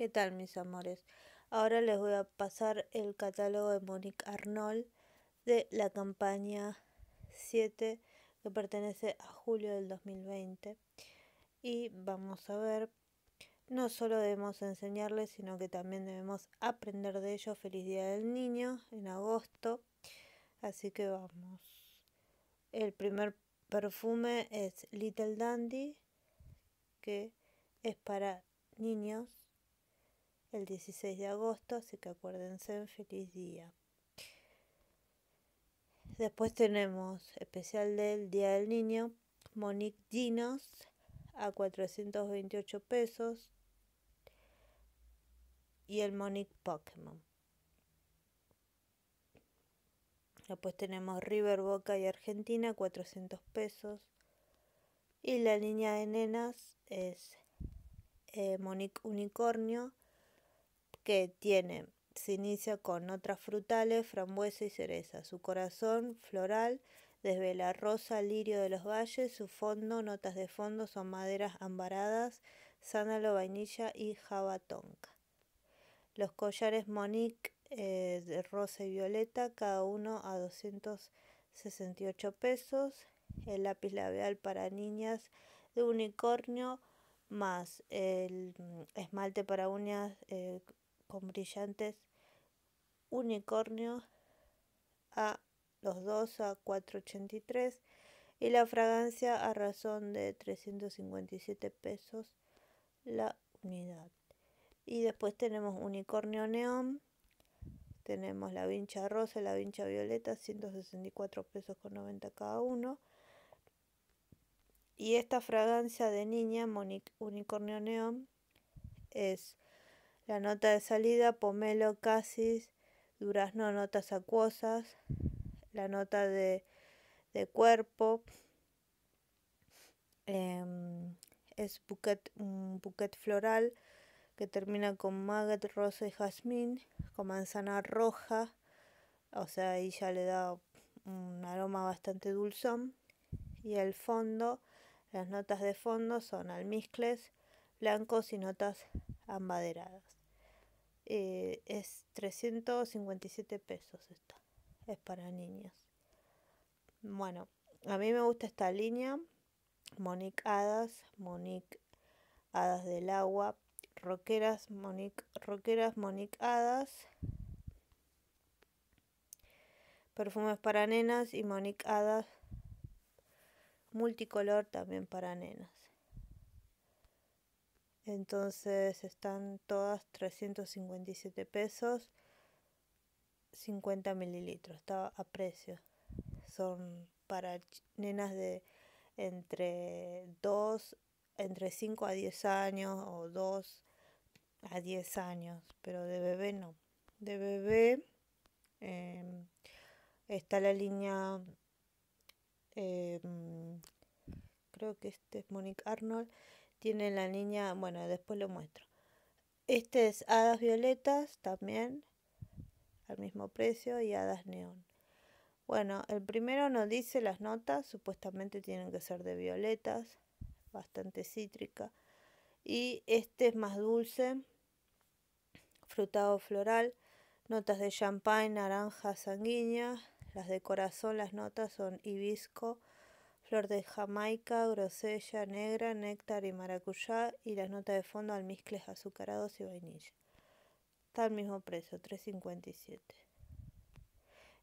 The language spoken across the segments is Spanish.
¿Qué tal mis amores? Ahora les voy a pasar el catálogo de Monique Arnold de la campaña 7 que pertenece a julio del 2020. Y vamos a ver, no solo debemos enseñarles, sino que también debemos aprender de ellos. Feliz Día del Niño en agosto. Así que vamos. El primer perfume es Little Dandy, que es para niños el 16 de agosto, así que acuérdense, feliz día. Después tenemos especial del Día del Niño, Monique Dinos a 428 pesos y el Monique Pokémon. Después tenemos River Boca y Argentina, 400 pesos. Y la línea de nenas es eh, Monique Unicornio que tiene. Se inicia con otras frutales, frambuesa y cereza. Su corazón floral desvela rosa, lirio de los valles. Su fondo, notas de fondo, son maderas ambaradas, sándalo, vainilla y jabatonca. Los collares Monique eh, de rosa y violeta, cada uno a 268 pesos. El lápiz labial para niñas de unicornio más el mm, esmalte para uñas eh, con brillantes unicornio a los 2 a 483 y la fragancia a razón de 357 pesos la unidad. Y después tenemos unicornio neón, tenemos la vincha rosa y la vincha violeta, 164 pesos con 90 cada uno. Y esta fragancia de niña, unicornio neón, es la nota de salida, pomelo, casis, durazno, notas acuosas. La nota de, cuerpo em, es un bouquet floral que termina con maguet, rosa y jazmín, con manzana roja, o sea, ahí ya le da un aroma bastante dulzón. Y el fondo, las notas de fondo son almizcles blancos y notas ambaderadas. Eh, es 357 pesos esta. Es para niños. Bueno, a mí me gusta esta línea. Monique Hadas, Monique Hadas del Agua, Roqueras, Monique, Roqueras, Monique Hadas. Perfumes para nenas y Monique Hadas multicolor también para nenas. Entonces están todas 357 pesos, 50 mililitros, está a precio. Son para nenas de entre 2, entre 5 a 10 años o 2 a 10 años, pero de bebé no. De bebé em, está la línea, em, creo que este es Monique Arnold tiene la niña, bueno, después lo muestro. Este es hadas violetas también, al mismo precio, y hadas neón. Bueno, el primero nos dice las notas, supuestamente tienen que ser de violetas, bastante cítrica. Y este es más dulce, frutado floral, notas de champagne, naranja, sanguínea. Las de corazón, las notas son hibisco, flor de jamaica, grosella negra, néctar y maracuyá y las notas de fondo almizcles azucarados y vainilla. Está al mismo precio, 3.57.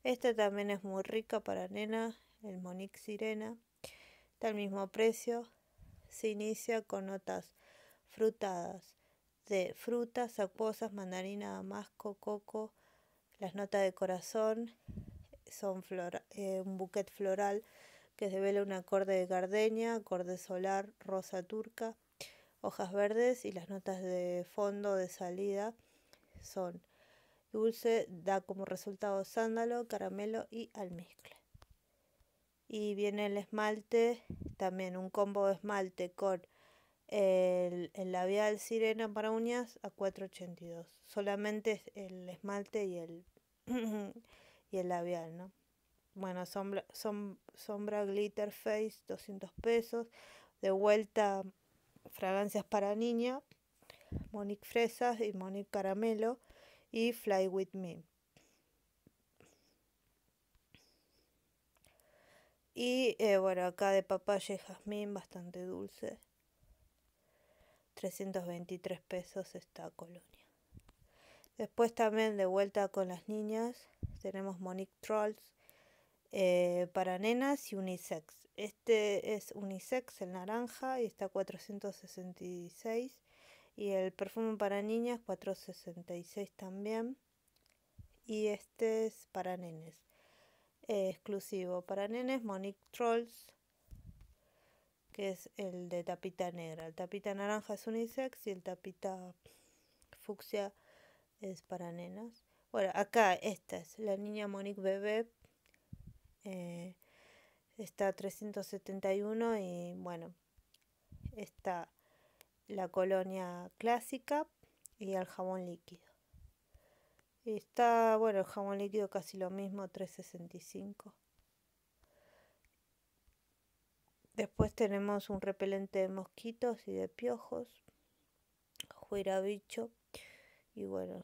Esta también es muy rica para nena, el Monique Sirena. Está al mismo precio. Se inicia con notas frutadas de frutas, acuosas, mandarina, damasco, coco. Las notas de corazón son eh, un bouquet floral que vela, un acorde de gardenia, acorde solar, rosa turca, hojas verdes y las notas de fondo de salida son dulce, da como resultado sándalo, caramelo y almizcle. Y viene el esmalte, también un combo de esmalte con el, labial sirena para uñas a 4.82. Solamente el esmalte y el, y el labial, ¿no? Bueno, sombra, sombra Glitter Face, 200 pesos. De vuelta, fragancias para niña, Monique Fresas y Monique Caramelo. Y Fly With Me. Y eh, bueno, acá de papaya y jazmín, bastante dulce. 323 pesos esta colonia. Después también de vuelta con las niñas, tenemos Monique Trolls, eh, para nenas y unisex. Este es unisex, el naranja, y está 466. Y el perfume para niñas, 466 también. Y este es para nenes. Eh, exclusivo para nenes, Monique Trolls, que es el de tapita negra. El tapita naranja es unisex y el tapita fucsia es para nenas. Bueno, acá esta es la niña Monique Bebé eh, está 371 y bueno, está la colonia clásica y el jabón líquido. Y está, bueno, el jabón líquido casi lo mismo, 365. Después tenemos un repelente de mosquitos y de piojos, bicho Y bueno,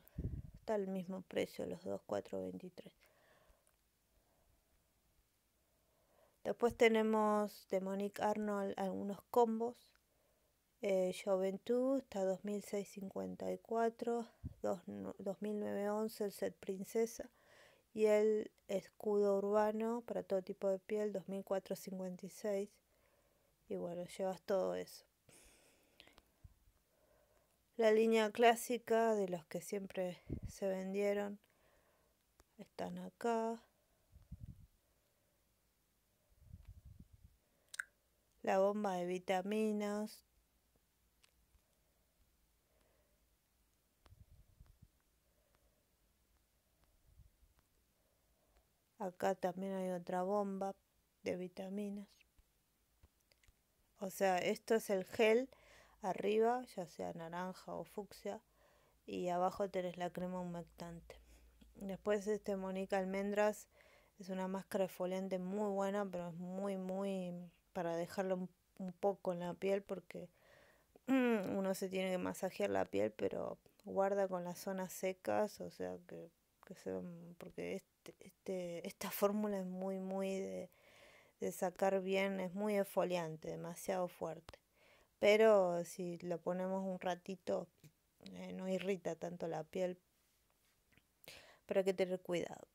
está el mismo precio los 2,423 Después tenemos de Monique Arnold algunos combos. Eh, Juventud está 2654, 2911 el set Princesa y el escudo urbano para todo tipo de piel 2456. Y bueno, llevas todo eso. La línea clásica de los que siempre se vendieron están acá. la bomba de vitaminas. Acá también hay otra bomba de vitaminas. O sea, esto es el gel arriba, ya sea naranja o fucsia, y abajo tenés la crema humectante. Después este Monica Almendras es una máscara exfoliante muy buena, pero es muy, muy para dejarlo un, poco en la piel porque mm, uno se tiene que masajear la piel, pero guarda con las zonas secas, o sea que, que porque este, este esta fórmula es muy, muy de, sacar bien, es muy efoliante, demasiado fuerte. Pero si lo ponemos un ratito, eh, no irrita tanto la piel, pero hay que tener cuidado.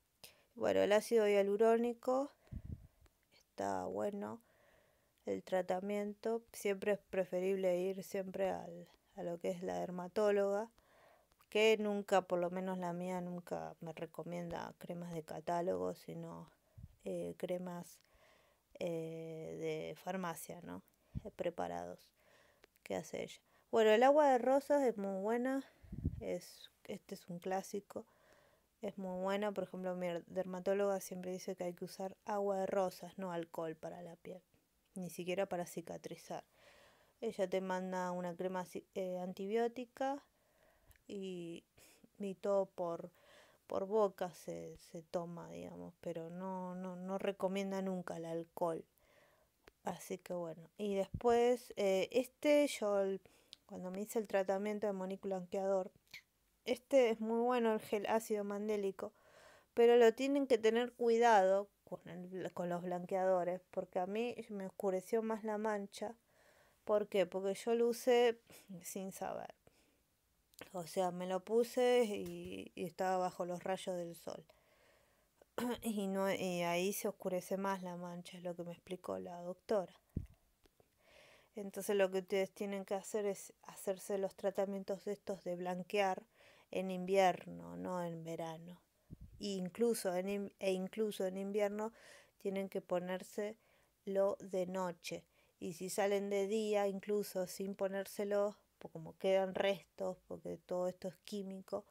Bueno, el ácido hialurónico está bueno el tratamiento, siempre es preferible ir siempre al, a lo que es la dermatóloga, que nunca, por lo menos la mía, nunca me recomienda cremas de catálogo, sino eh, cremas eh, de farmacia, ¿no? Eh, preparados que hace ella. Bueno, el agua de rosas es muy buena, es, este es un clásico, es muy buena, por ejemplo mi dermatóloga siempre dice que hay que usar agua de rosas, no alcohol para la piel ni siquiera para cicatrizar. Ella te manda una crema eh, antibiótica y, mi todo por, por boca se, toma, digamos, pero no, no, recomienda nunca el alcohol. Así que bueno, y después eh, este yo cuando me hice el tratamiento de monículo anqueador, este es muy bueno el gel ácido mandélico, pero lo tienen que tener cuidado con, los blanqueadores, porque a mí me oscureció más la mancha. ¿Por qué? Porque yo lo usé sin saber. O sea, me lo puse y, estaba bajo los rayos del sol. y, no, y ahí se oscurece más la mancha, es lo que me explicó la doctora. Entonces lo que ustedes tienen que hacer es hacerse los tratamientos de estos de blanquear en invierno, no en verano e incluso en, e incluso en invierno tienen que ponerse lo de noche. Y si salen de día, incluso sin ponérselo, pues como quedan restos, porque todo esto es químico,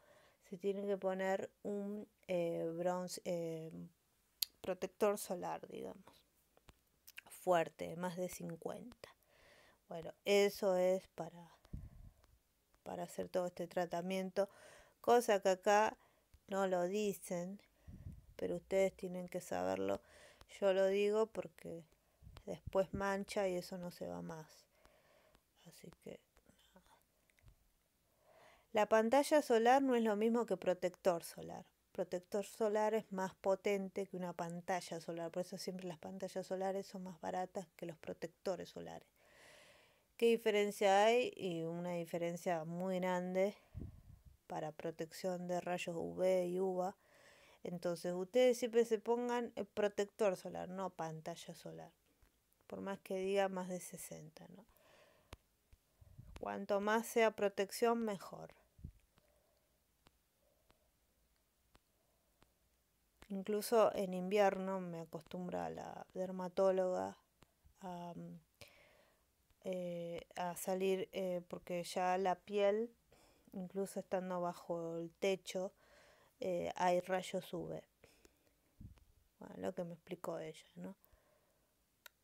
se tienen que poner un eh, bronce, eh, protector solar, digamos, fuerte, más de 50. Bueno, eso es para, para hacer todo este tratamiento, cosa que acá no lo dicen, pero ustedes tienen que saberlo. Yo lo digo porque después mancha y eso no se va más. Así que La pantalla solar no es lo mismo que protector solar. Protector solar es más potente que una pantalla solar, por eso siempre las pantallas solares son más baratas que los protectores solares. ¿Qué diferencia hay? Y una diferencia muy grande para protección de rayos UV y UVA. Entonces ustedes siempre se pongan eh, protector solar, no pantalla solar. Por más que diga más de 60, ¿no? Cuanto más sea protección, mejor. Incluso en invierno me acostumbra la dermatóloga a, mm, eh, salir eh, porque ya la piel incluso estando bajo el techo, eh, hay rayos UV. lo que me explicó ella, ¿no?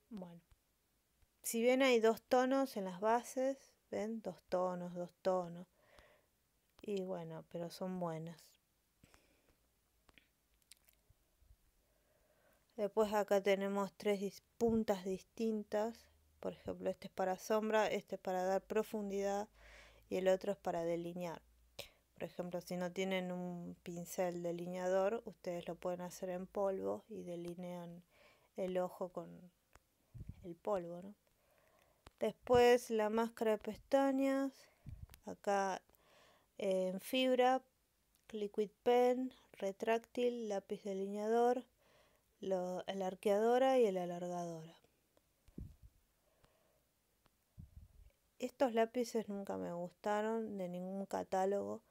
Bueno, si bien hay dos tonos en las bases, ¿ven? Dos tonos, dos tonos. Y bueno, pero son buenas. Después acá tenemos tres puntas distintas. Por ejemplo, este es para sombra, este es para dar profundidad y el otro es para delinear. Por ejemplo, si no tienen un pincel delineador, ustedes lo pueden hacer en polvo y delinean el ojo con el polvo. Después la máscara de pestañas, acá eh, en fibra, liquid pen, retráctil, lápiz delineador, la el arqueadora y el alargadora. Estos lápices nunca me gustaron de ningún catálogo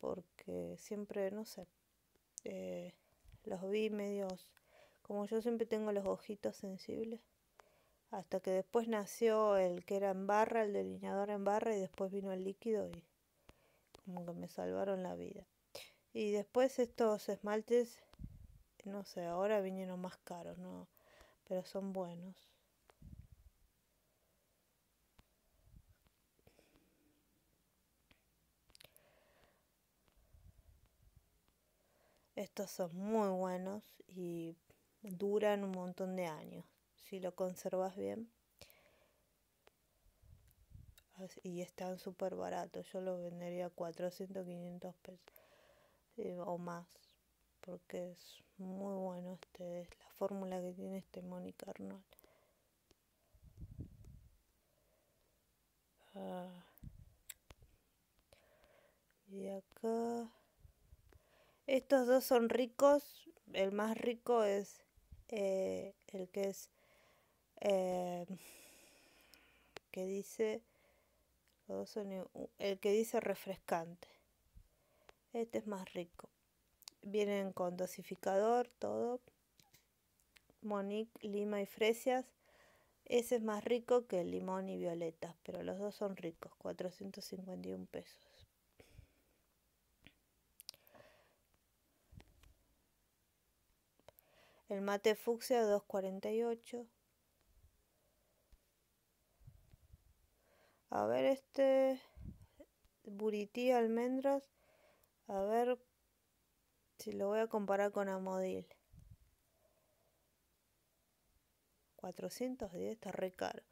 porque siempre, no sé, eh, los vi medios, como yo siempre tengo los ojitos sensibles, hasta que después nació el que era en barra, el delineador en barra y después vino el líquido y como que me salvaron la vida. Y después estos esmaltes, no sé, ahora vinieron más caros, ¿no? Pero son buenos. Estos son muy buenos y duran un montón de años si lo conservas bien. Y están súper baratos. Yo los vendería a 400, 500 pesos eh, o más. Porque es muy bueno. Este, es la fórmula que tiene este Mónica Arnold. Ah. y acá estos dos son ricos. El más rico es eh, el que es... Eh, dice... el que dice refrescante. Este es más rico. Vienen con dosificador, todo. Monique, lima y fresias. Ese es más rico que el limón y violeta, pero los dos son ricos, 451 pesos. El mate fucsia 248. A ver este buriti Almendras. A ver si lo voy a comparar con Amodil. 410 está re caro.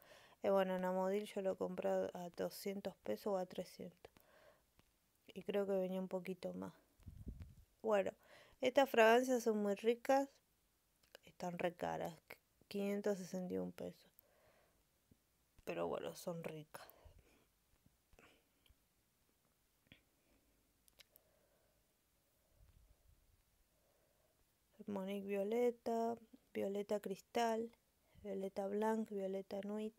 Eh, bueno, en Amodil yo lo compré a 200 pesos o a 300. Y creo que venía un poquito más. Bueno, estas fragancias son muy ricas, están re caras, 561 pesos. Pero bueno, son ricas. Monique Violeta, Violeta Cristal, Violeta Blanc, Violeta Nuit,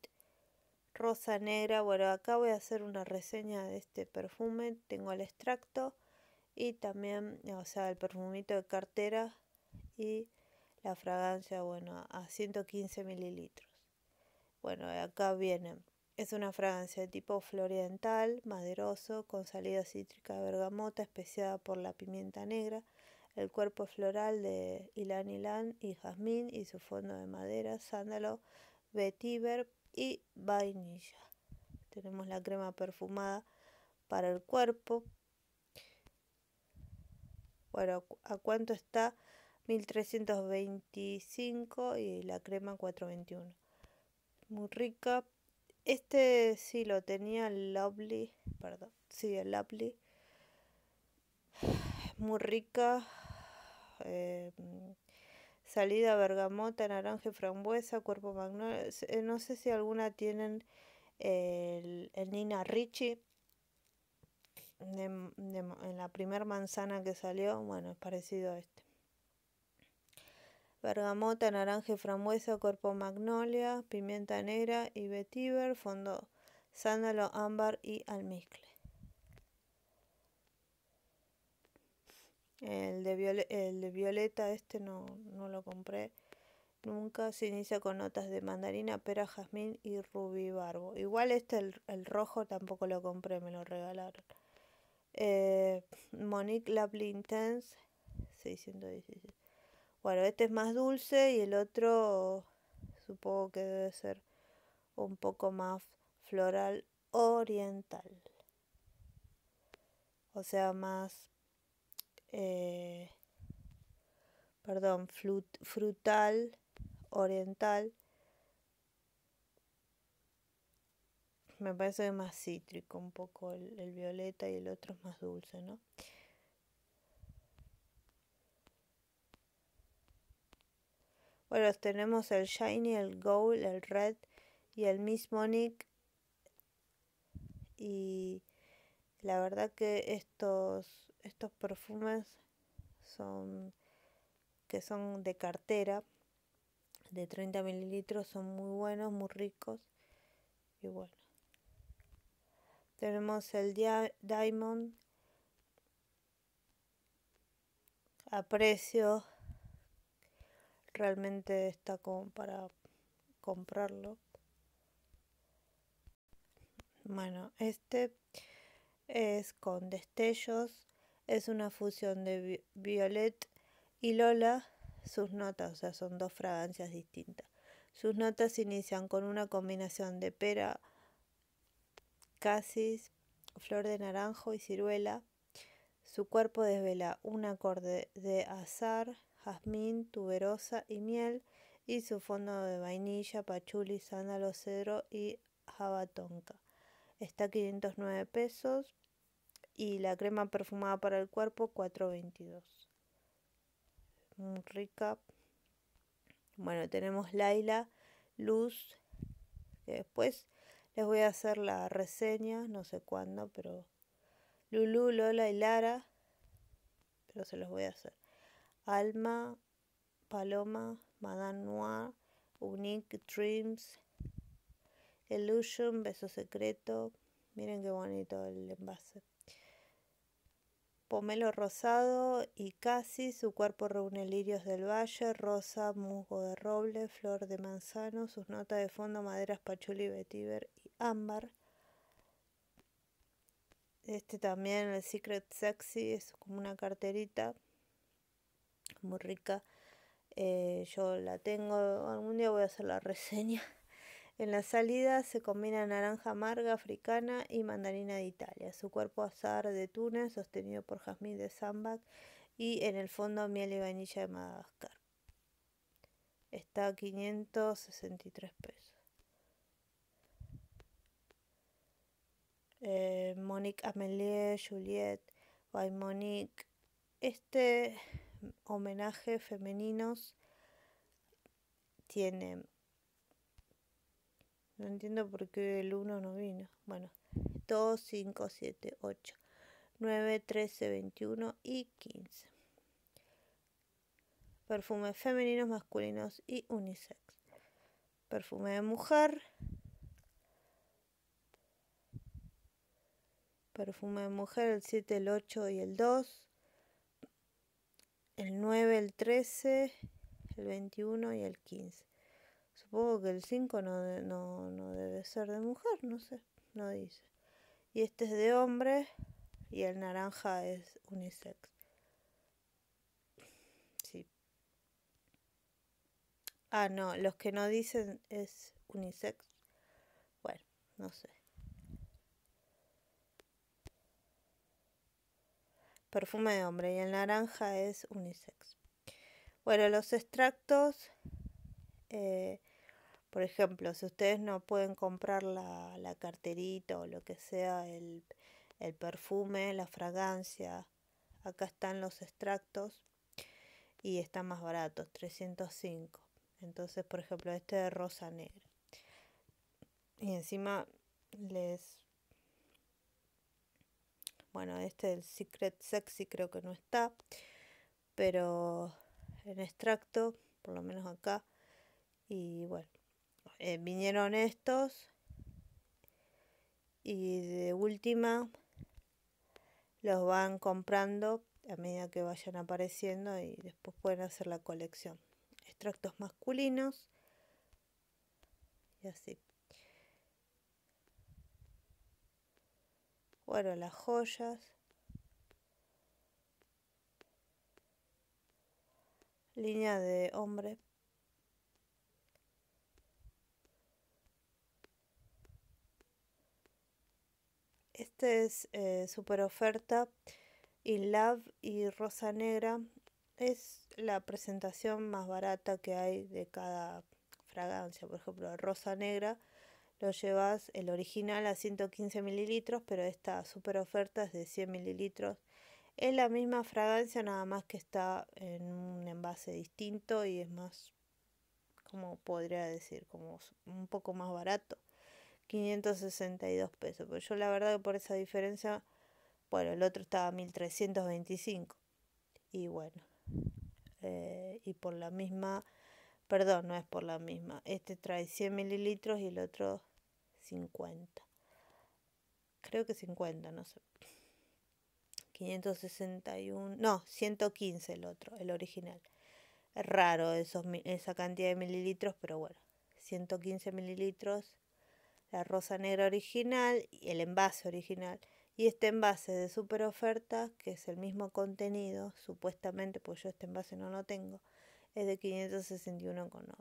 Rosa Negra. Bueno, acá voy a hacer una reseña de este perfume. Tengo el extracto y también, o sea, el perfumito de cartera y la fragancia, bueno, a 115 mililitros. Bueno, acá viene. Es una fragancia de tipo floriental, maderoso, con salida cítrica de bergamota, especiada por la pimienta negra. El cuerpo floral de ilan ilan y jazmín y su fondo de madera, sándalo, vetiver y vainilla. Tenemos la crema perfumada para el cuerpo. Bueno, ¿a cuánto está? 1325 y la crema 421. Muy rica. Este sí lo tenía el Lovely, perdón, sí, el Lovely. Muy rica. Eh, salida bergamota, naranja frambuesa, cuerpo magnolia. Eh, no sé si alguna tienen el, Nina Richie en la primera manzana que salió. Bueno, es parecido a este bergamota, naranja y frambuesa, cuerpo magnolia, pimienta negra y vetiver, fondo sándalo, ámbar y almizcle. El de, violeta, este no, lo compré nunca. Se inicia con notas de mandarina, pera, jazmín y barbo. Igual este, el, rojo, tampoco lo compré, me lo regalaron. Eh, Monique Lovely Intense 617. Bueno, este es más dulce y el otro supongo que debe ser un poco más floral oriental. O sea, más, eh, perdón, frutal oriental. Me parece más cítrico un poco el violeta y el otro es más dulce, ¿no? Bueno, tenemos el Shiny, el Gold, el Red y el Miss Monique. Y la verdad que estos, estos perfumes son que son de cartera de 30 mililitros son muy buenos, muy ricos y bueno. Tenemos el Diamond a precios realmente está como para comprarlo. Bueno, este es con destellos, es una fusión de Violet y Lola, sus notas, o sea, son dos fragancias distintas. Sus notas inician con una combinación de pera, casis, flor de naranjo y ciruela. Su cuerpo desvela un acorde de azar, jazmín, tuberosa y miel, y su fondo de vainilla, pachuli, sándalo, cedro y jabatonca. Está a 509 pesos y la crema perfumada para el cuerpo 4.22. Muy mm, rica. Bueno, tenemos Laila, Luz, después les voy a hacer la reseña, no sé cuándo, pero Lulu, Lola y Lara, pero se los voy a hacer. Alma, Paloma, Madame Noir, Unique Dreams, Illusion, Beso Secreto. Miren qué bonito el envase. Pomelo rosado y casi, su cuerpo reúne lirios del valle, rosa, musgo de roble, flor de manzano, sus notas de fondo, maderas, pachuli, vetiver y ámbar. Este también, el Secret Sexy, es como una carterita muy rica. Eh, yo la tengo, algún día voy a hacer la reseña. En la salida se combina naranja amarga africana y mandarina de Italia. Su cuerpo azar de tuna sostenido por jazmín de Zambac. Y en el fondo miel y vainilla de Madagascar. Está a 563 pesos. Eh, Monique Amelie, Juliette, Monique. Este Homenajes femeninos tiene... No entiendo por qué el 1 no vino. Bueno, 2, 5, 7, 8, 9, 13, 21 y 15. Perfumes femeninos, masculinos y unisex. Perfume de mujer. Perfume de mujer el 7, el 8 y el 2 el 9, el 13, el 21 y el 15. Supongo que el 5 no, debe ser de mujer, no sé, no dice. Y este es de hombre y el naranja es unisex. Sí. Ah, no, los que no dicen es unisex. Bueno, no sé. perfume de hombre y el naranja es unisex. Bueno, los extractos, eh, por ejemplo, si ustedes no pueden comprar la, carterita o lo que sea, el, el perfume, la fragancia, acá están los extractos y están más baratos, 305. Entonces, por ejemplo, este de rosa negra. Y encima les bueno, este el Secret Sexy creo que no está, pero en extracto, por lo menos acá. Y bueno, eh, vinieron estos. Y de última, los van comprando a medida que vayan apareciendo y después pueden hacer la colección. Extractos masculinos y así. Bueno, las joyas. Línea de hombre. Este es eh, super oferta. In Love y Rosa Negra. Es la presentación más barata que hay de cada fragancia. Por ejemplo, Rosa Negra lo llevas el original a 115 mililitros, pero esta super oferta es de 100 mililitros. Es la misma fragancia, nada más que está en un envase distinto y es más, como podría decir, como un poco más barato. 562 pesos. Pero pues yo la verdad por esa diferencia, bueno, el otro estaba a 1325. Y bueno, eh, y por la misma, perdón, no es por la misma. Este trae 100 mililitros y el otro 50. Creo que 50, no sé. 561, no, 115 el otro, el original. Es raro esa cantidad de mililitros, pero bueno, 115 mililitros, la rosa negra original y el envase original. Y este envase de super oferta, que es el mismo contenido, supuestamente, pues yo este envase no lo tengo, es de 561,90.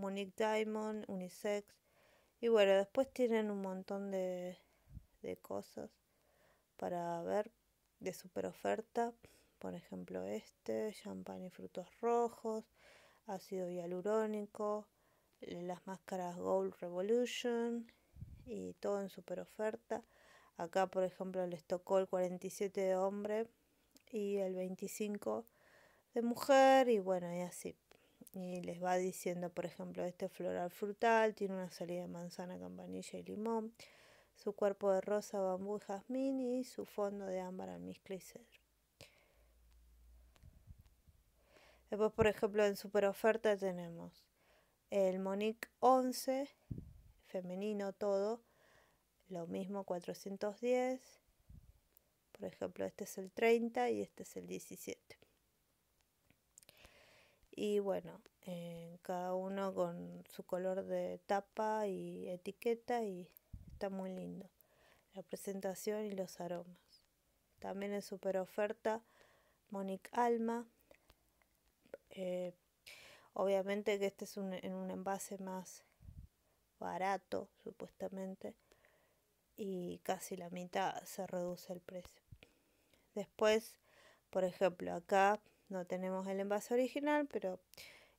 Monique Diamond, Unisex. Y bueno, después tienen un montón de, cosas para ver de super oferta. Por ejemplo, este, champán y frutos rojos, ácido hialurónico, eh, las máscaras Gold Revolution y todo en super oferta. Acá, por ejemplo, les tocó el 47 de hombre y el 25 de mujer y bueno, y así y les va diciendo, por ejemplo, este floral frutal tiene una salida de manzana, campanilla y limón, su cuerpo de rosa, bambú y jazmín y su fondo de ámbar, almizcle y cedro. Después, por ejemplo, en super oferta tenemos el Monique 11, femenino todo, lo mismo 410. Por ejemplo, este es el 30 y este es el 17 y bueno, eh, cada uno con su color de tapa y etiqueta y está muy lindo. La presentación y los aromas. También es super oferta Monique Alma. Eh, obviamente que este es un, en un envase más barato, supuestamente, y casi la mitad se reduce el precio. Después, por ejemplo, acá no tenemos el envase original, pero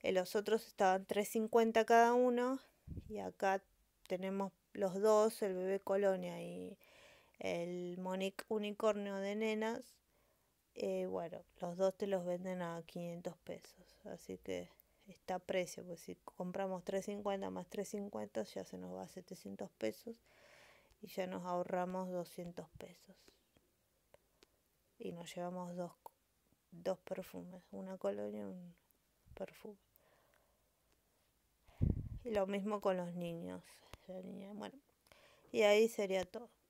los otros estaban 3.50 cada uno y acá tenemos los dos, el bebé Colonia y el Monic Unicornio de nenas. Eh, bueno, los dos te los venden a 500 pesos, así que está a precio, pues si compramos 3.50 más 3.50 ya se nos va a 700 pesos y ya nos ahorramos 200 pesos. Y nos llevamos dos dos perfumes, una colonia y un perfume. Y lo mismo con los niños. Bueno, y ahí sería todo.